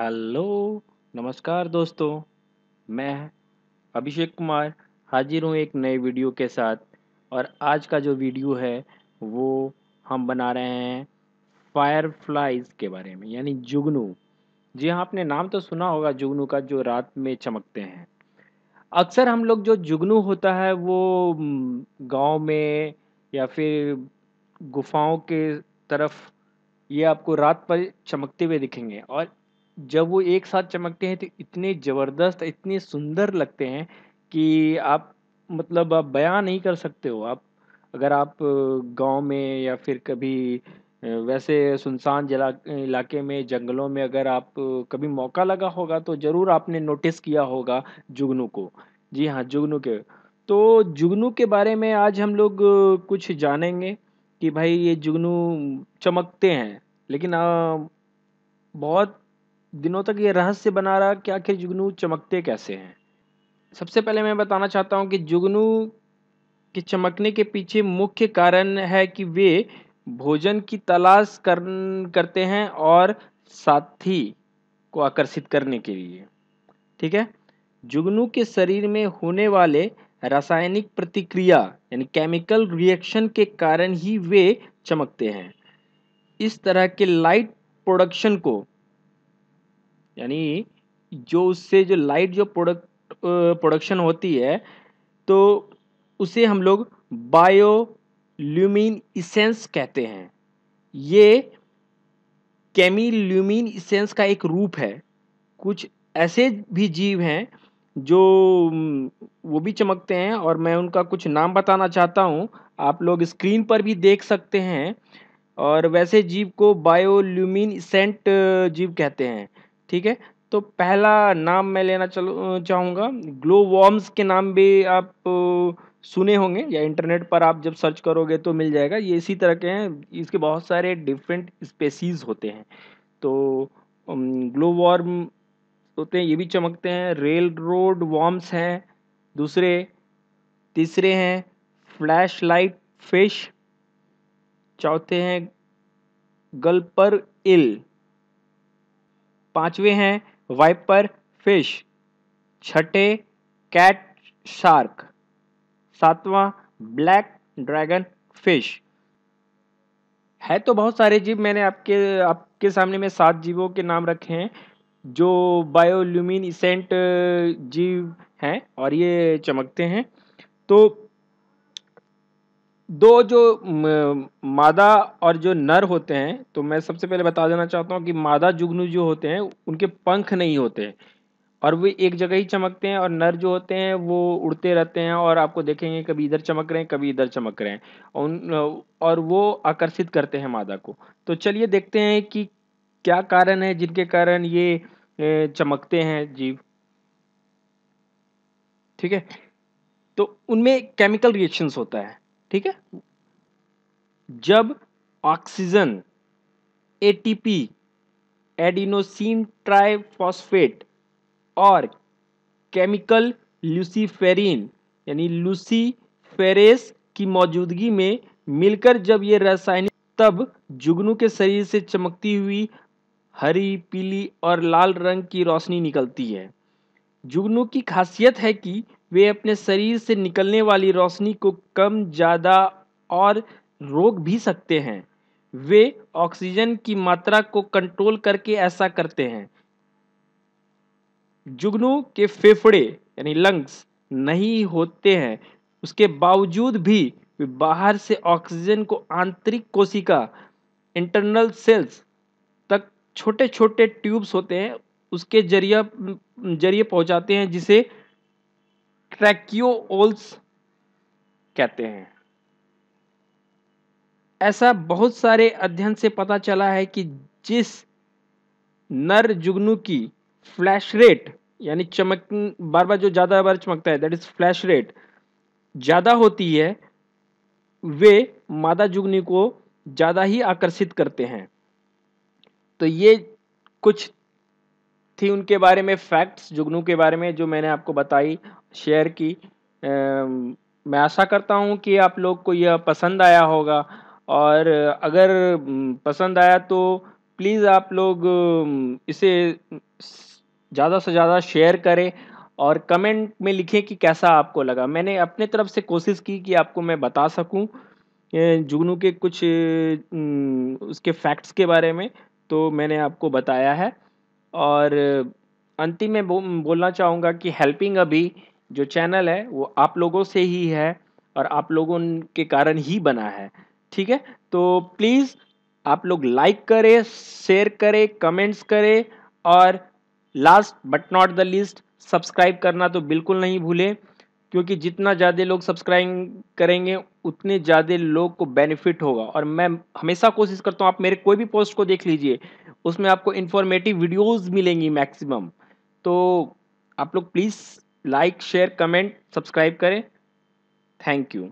hello नमस्कार दोस्तों मैं अभिषेक कुमार हाजिर हूँ एक नए वीडियो के साथ और आज का जो वीडियो है वो हम बना रहे हैं फायरफ्लाइज के बारे में यानी जुगनू जी हाँ आपने नाम तो सुना होगा जुगनू का जो रात में चमकते हैं अक्सर हम लोग जो जुगनू होता है वो गांव में या फिर गुफाओं के तरफ ये आपको रात पर चमकते हुए दिखेंगे और जब वो एक साथ चमकते हैं तो इतने ज़बरदस्त इतने सुंदर लगते हैं कि आप मतलब आप बयां नहीं कर सकते हो आप अगर आप गांव में या फिर कभी वैसे सुनसान जला इलाके में जंगलों में अगर आप कभी मौका लगा होगा तो ज़रूर आपने नोटिस किया होगा जुगनू को जी हाँ जुगनू के तो जुगनू के बारे में आज हम लोग कुछ जानेंगे कि भाई ये जुगनू चमकते हैं लेकिन आ, बहुत दिनों तक ये रहस्य बना रहा कि आखिर जुगनू चमकते कैसे हैं सबसे पहले मैं बताना चाहता हूँ कि जुगनू के चमकने के पीछे मुख्य कारण है कि वे भोजन की तलाश कर करते हैं और साथी को आकर्षित करने के लिए ठीक है जुगनू के शरीर में होने वाले रासायनिक प्रतिक्रिया यानी केमिकल रिएक्शन के कारण ही वे चमकते हैं इस तरह के लाइट प्रोडक्शन को यानी जो उससे जो लाइट जो प्रोडक्ट प्रोडक्शन होती है तो उसे हम लोग बायो ल्यूमिन इसेंस कहते हैं ये केमी ल्यूमिन इसेंस का एक रूप है कुछ ऐसे भी जीव हैं जो वो भी चमकते हैं और मैं उनका कुछ नाम बताना चाहता हूँ आप लोग स्क्रीन पर भी देख सकते हैं और वैसे जीव को बायोल्यूमिन सेंट जीव कहते हैं ठीक है तो पहला नाम मैं लेना चलो चाहूँगा ग्लो वॉर्म्स के नाम भी आप सुने होंगे या इंटरनेट पर आप जब सर्च करोगे तो मिल जाएगा ये इसी तरह के हैं इसके बहुत सारे डिफरेंट स्पेसीज़ होते हैं तो ग्लो वॉर्म होते हैं ये भी चमकते हैं रेल रोड वॉर्म्स हैं दूसरे तीसरे हैं फ्लैश लाइट फिश चौथे हैं गल्पर इल पांचवे हैं वाइपर फिश छठे कैट शार्क सातवां ब्लैक ड्रैगन फिश है तो बहुत सारे जीव मैंने आपके आपके सामने में सात जीवों के नाम रखे हैं जो बायोल्यूमिन जीव हैं और ये चमकते हैं तो दो जो मादा और जो नर होते हैं तो मैं सबसे पहले बता देना चाहता हूँ कि मादा जुगनू जो होते हैं उनके पंख नहीं होते और वे एक जगह ही चमकते हैं और नर जो होते हैं वो उड़ते रहते हैं और आपको देखेंगे कभी इधर चमक रहे हैं कभी इधर चमक रहे हैं उन और वो आकर्षित करते हैं मादा को तो चलिए देखते हैं कि क्या कारण है जिनके कारण ये चमकते हैं जीव ठीक है तो उनमें केमिकल रिएक्शंस होता है ठीक है जब ऑक्सीजन एटीपी एडिनोसिन ट्राइफॉस्फेट और केमिकल लुसीफेरिन यानी लूसीफेरेस की मौजूदगी में मिलकर जब ये रासायनिक तब जुगनू के शरीर से चमकती हुई हरी पीली और लाल रंग की रोशनी निकलती है जुगनू की खासियत है कि वे अपने शरीर से निकलने वाली रोशनी को कम ज़्यादा और रोक भी सकते हैं वे ऑक्सीजन की मात्रा को कंट्रोल करके ऐसा करते हैं जुगनू के फेफड़े यानी लंग्स नहीं होते हैं उसके बावजूद भी वे बाहर से ऑक्सीजन को आंतरिक कोशिका इंटरनल सेल्स तक छोटे छोटे ट्यूब्स होते हैं उसके जरिए जरिए पहुंचाते हैं जिसे ट्रैक्योल्स कहते हैं ऐसा बहुत सारे अध्ययन से पता चला है कि जिस नर जुगनू की फ्लैश रेट यानी चमक बार बार जो ज़्यादा बार चमकता है दैट इज फ्लैश रेट ज़्यादा होती है वे मादा जुगनी को ज़्यादा ही आकर्षित करते हैं तो ये कुछ थी उनके बारे में फैक्ट्स जुगनू के बारे में जो मैंने आपको बताई शेयर की मैं आशा करता हूँ कि आप लोग को यह पसंद आया होगा और अगर पसंद आया तो प्लीज़ आप लोग इसे ज़्यादा से ज़्यादा शेयर करें और कमेंट में लिखें कि कैसा आपको लगा मैंने अपने तरफ से कोशिश की कि आपको मैं बता सकूं जुगनू के कुछ उसके फैक्ट्स के बारे में तो मैंने आपको बताया है और अंतिम में बो, बोलना चाहूँगा कि हेल्पिंग अभी जो चैनल है वो आप लोगों से ही है और आप लोगों के कारण ही बना है ठीक है तो प्लीज़ आप लोग लाइक करें शेयर करें कमेंट्स करें और last but not the least subscribe करना तो बिल्कुल नहीं भूलें क्योंकि जितना ज़्यादा लोग सब्सक्राइब करेंगे उतने ज़्यादा लोग को बेनिफिट होगा और मैं हमेशा कोशिश करता हूँ आप मेरे कोई भी पोस्ट को देख लीजिए उसमें आपको इन्फॉर्मेटिव वीडियोज़ मिलेंगी मैक्सिमम तो आप लोग please like share comment subscribe करें थैंक यू